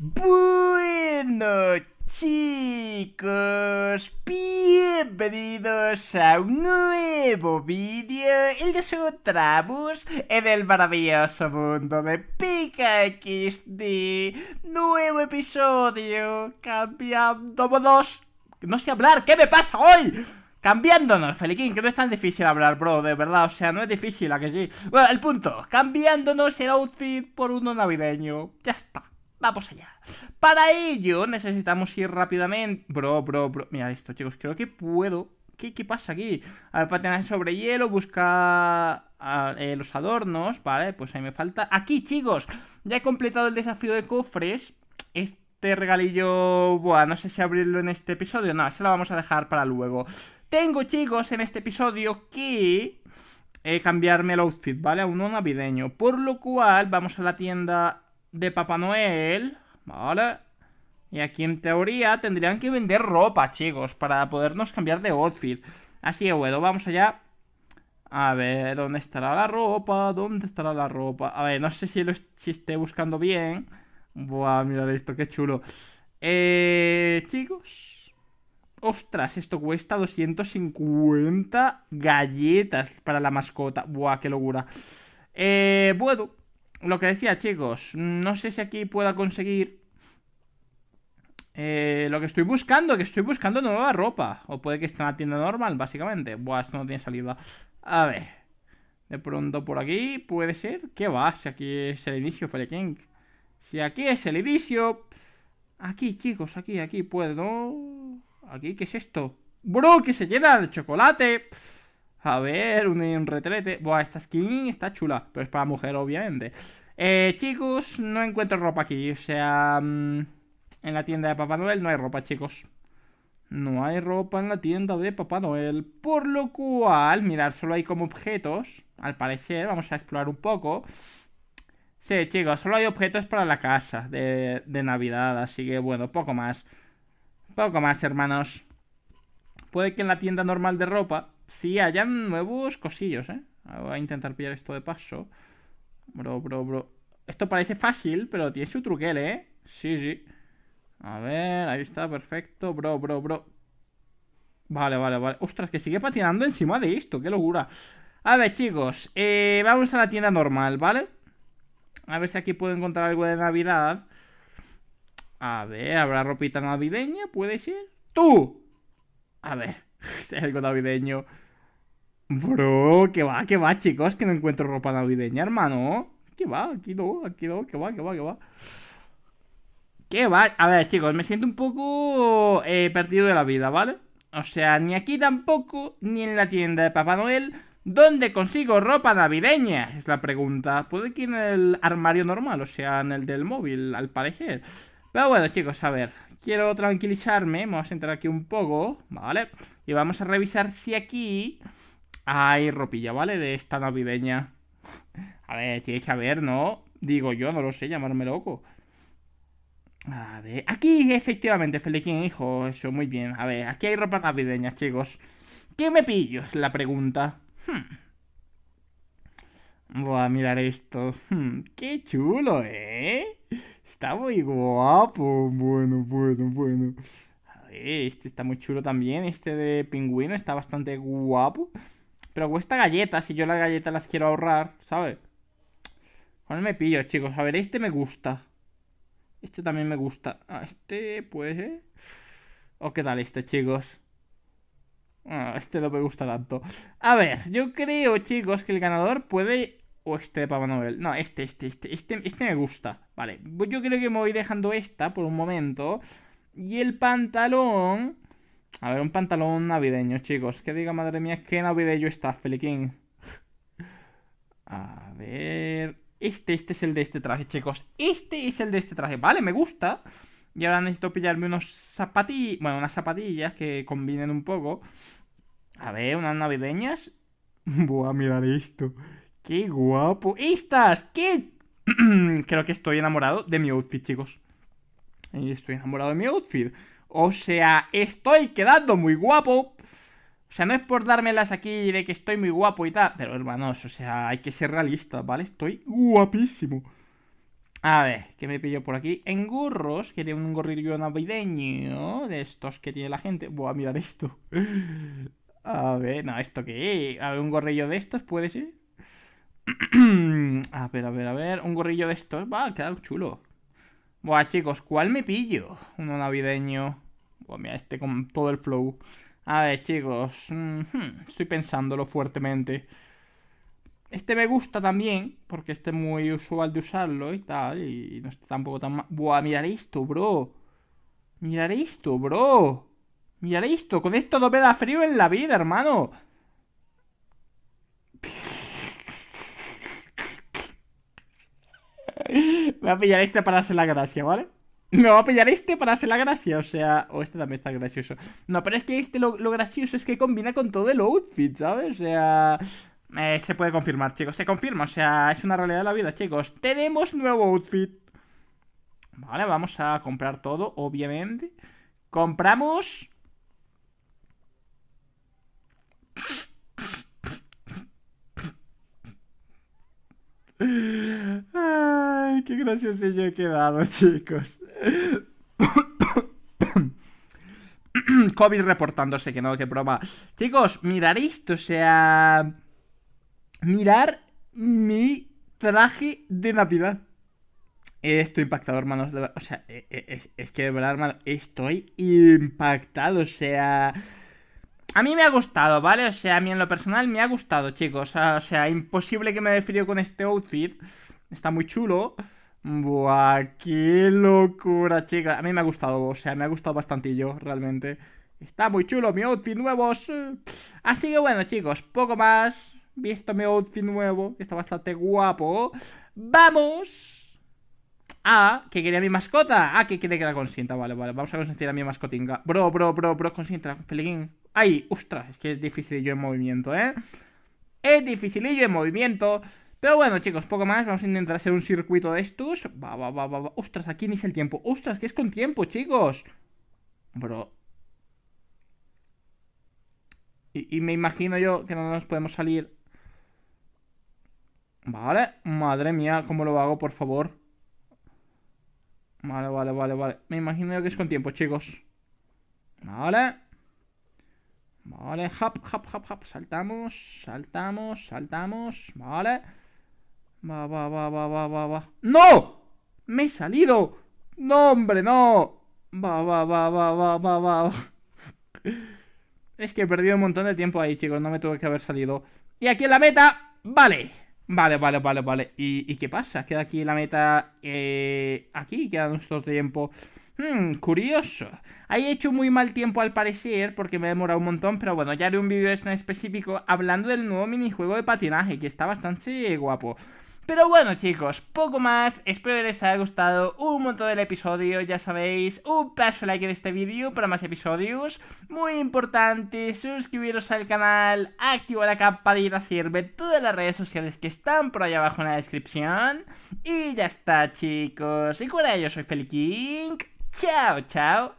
Bueno chicos, bienvenidos a un nuevo vídeo, el de su Trabus en el maravilloso mundo de Pika XD, nuevo episodio, cambiando modos. no sé hablar, ¿qué me pasa hoy? Cambiándonos, Feliquín, que no es tan difícil hablar, bro, de verdad, o sea, no es difícil, a que sí Bueno, el punto, cambiándonos el outfit por uno navideño, ya está Vamos allá. Para ello necesitamos ir rápidamente... Bro, bro, bro... Mira esto, chicos. Creo que puedo... ¿Qué, pasa aquí? A ver, patinaje sobre hielo, buscar eh, los adornos. Vale, pues ahí me falta... Aquí, chicos. Ya he completado el desafío de cofres. Este regalillo... Buah, no sé si abrirlo en este episodio. No, se lo vamos a dejar para luego. Tengo, chicos, en este episodio que... Eh, cambiarme el outfit, ¿vale? A uno navideño. Por lo cual, vamos a la tienda de Papá Noel, ¿vale? Y aquí en teoría tendrían que vender ropa, chicos, para podernos cambiar de outfit. Así que bueno, vamos allá. A ver, ¿dónde estará la ropa? ¿Dónde estará la ropa? A ver, no sé si lo esté buscando bien. Buah, mirad esto, qué chulo. Eh, chicos. Ostras, esto cuesta 250 galletas para la mascota. Buah, qué locura. Eh, bueno, lo que decía, chicos, no sé si aquí pueda conseguir eh, lo que estoy buscando, que estoy buscando nueva ropa. O puede que esté en la tienda normal, básicamente. Buah, esto no tiene salida. A ver. De pronto por aquí puede ser. ¿Qué va? Si aquí es el inicio, Fire King. Si aquí es el inicio. Aquí, chicos, aquí, aquí puedo. Aquí, ¿qué es esto? Bro, que se llena de chocolate. A ver, un, retrete. Buah, esta skin está chula, pero es para mujer, obviamente. Eh, chicos, no encuentro ropa aquí. O sea, mm, en la tienda de Papá Noel no hay ropa, chicos. No hay ropa en la tienda de Papá Noel. Por lo cual, mirar, solo hay como objetos. Al parecer, vamos a explorar un poco. Sí, chicos, solo hay objetos para la casa de, de Navidad. Así que, bueno, poco más. Poco más, hermanos. Puede que en la tienda normal de ropa Sí, hayan nuevos cosillos, ¿eh? Voy a intentar pillar esto de paso. Bro, bro, bro. Esto parece fácil, pero tiene su truquel, ¿eh? Sí, sí. A ver, ahí está, perfecto. Bro, bro, bro. Vale, vale, vale. Ostras, que sigue patinando encima de esto. Qué locura. A ver, chicos. Eh, vamos a la tienda normal, ¿vale? A ver si aquí puedo encontrar algo de Navidad. A ver, ¿habrá ropita navideña? ¿Puede ser? ¡Tú! A ver es algo navideño. Bro, que va, que va, chicos, que no encuentro ropa navideña, hermano. Que va, aquí no, aquí no, que va, que va, que va. qué va, a ver, chicos, me siento un poco eh, perdido de la vida, ¿vale? O sea, ni aquí tampoco, ni en la tienda de Papá Noel. ¿Dónde consigo ropa navideña? Es la pregunta. Puede que en el armario normal, o sea, en el del móvil, al parecer. Pero bueno, chicos, a ver. Quiero tranquilizarme. Vamos a entrar aquí un poco, ¿vale? Y vamos a revisar si aquí hay ropilla, ¿vale? De esta navideña. A ver, tiene que haber, ¿no? Digo yo, no lo sé, llamarme loco. A ver, aquí efectivamente, Feliquín, hijo, eso, muy bien. A ver, aquí hay ropa navideña, chicos. ¿Qué me pillo? Es la pregunta. Hmm. Voy a mirar esto. Hmm, qué chulo, ¿eh? Está muy guapo. Bueno, bueno, bueno. A ver, este está muy chulo también. Este de pingüino está bastante guapo. Pero cuesta galletas y yo las galletas las quiero ahorrar, ¿sabes? ¿Cuál me pillo, chicos? A ver, este me gusta. Este también me gusta. Ah, este, pues, ¿O qué tal este, chicos? Ah, este no me gusta tanto. A ver, yo creo, chicos, que el ganador puede este de Papá Noel. No, este, este, este, este, me gusta. Vale, yo creo que me voy dejando esta por un momento. Y el pantalón... A ver, un pantalón navideño, chicos. Que diga, madre mía, qué navideño está, Feliquín. A ver... Este, este es el de este traje, chicos. Este es el de este traje. Vale, me gusta. Y ahora necesito pillarme unos zapatillas... Bueno, unas zapatillas que combinen un poco. A ver, unas navideñas. Voy a mirar esto. ¡Qué guapo! ¡Estas! ¡Qué! Creo que estoy enamorado de mi outfit, chicos. Estoy enamorado de mi outfit. O sea, estoy quedando muy guapo. O sea, no es por dármelas aquí de que estoy muy guapo y tal. Pero, hermanos, o sea, hay que ser realistas, ¿vale? Estoy guapísimo. A ver, ¿qué me pillo por aquí? Engurros, que tiene un gorrillo navideño de estos que tiene la gente. voy a mirar esto. A ver, no, ¿esto qué? A ver, un gorrillo de estos puede ser. a ver, a ver, a ver. Un gorrillo de estos. Va, queda chulo. Buah, chicos, ¿cuál me pillo? Uno navideño. Buah, mira, este con todo el flow. A ver, chicos. Estoy pensándolo fuertemente. Este me gusta también, porque este es muy usual de usarlo y tal. Y no está tampoco tan mal. Buah, mirar esto, bro. Mirar esto, bro. Mirar esto. Con esto no me da frío en la vida, hermano. Me va a pillar este para hacer la gracia, ¿vale? Me va a pillar este para hacer la gracia, o sea... O este también está gracioso. No, pero es que este lo, gracioso es que combina con todo el outfit, ¿sabes? O sea... Eh, se puede confirmar, chicos, se confirma, o sea, es una realidad de la vida, chicos. Tenemos nuevo outfit. Vale, vamos a comprar todo, obviamente. Compramos qué gracioso yo he quedado, chicos. COVID reportándose, que no, que proba. Chicos, mirar esto, o sea... Mirar mi traje de Navidad. Estoy impactado, hermanos. O sea, e, e, es, que de verdad, hermano, estoy impactado. O sea, a mí me ha gustado, ¿vale? O sea, a mí en lo personal me ha gustado, chicos. O sea, imposible que me he con este outfit. Está muy chulo. Buah, qué locura, chicas. A mí me ha gustado, o sea, me ha gustado yo, realmente. Está muy chulo mi outfit nuevo. Así que bueno, chicos, poco más. Visto mi outfit nuevo, está bastante guapo. Vamos. Ah, que quería mi mascota. Ah, que quiere que la consienta. Vale, vale. Vamos a consentir a mi mascotinga. Bro, bro, bro, bro, consienta. Feliquín. Ay, ostras, es que es difícil yo en movimiento, ¿eh? Es dificilillo en movimiento. Pero bueno, chicos, poco más. Vamos a intentar hacer un circuito de estos. Va, va, va, va. Ostras, aquí ni es el tiempo. Ostras, que es con tiempo, chicos. Bro. Y, me imagino yo que no nos podemos salir. Vale. Madre mía, ¿cómo lo hago, por favor? Vale, vale, vale, vale. Me imagino yo que es con tiempo, chicos. Vale. Vale, hop, hop, hop, hop. Saltamos, saltamos, saltamos. Vale. Va, va, va, va, va, va, va. ¡No! ¡Me he salido! ¡No, hombre, no! Va, va, va, va, va, va, va. Es que he perdido un montón de tiempo ahí, chicos. No me tuve que haber salido. Y aquí en la meta. Vale. Vale, vale, vale, vale. ¿Y, qué pasa? Queda aquí la meta. Eh, aquí queda nuestro tiempo. Hmm, curioso. Ahí he hecho muy mal tiempo al parecer porque me he demorado un montón, pero bueno, ya haré un vídeo en específico hablando del nuevo minijuego de patinaje que está bastante guapo. Pero bueno chicos, poco más, espero que les haya gustado un montón el episodio, ya sabéis, un paso like de este vídeo para más episodios, muy importante, suscribiros al canal, activa la campanita, sirve todas las redes sociales que están por allá abajo en la descripción, y ya está chicos, y con ello soy King. chao chao.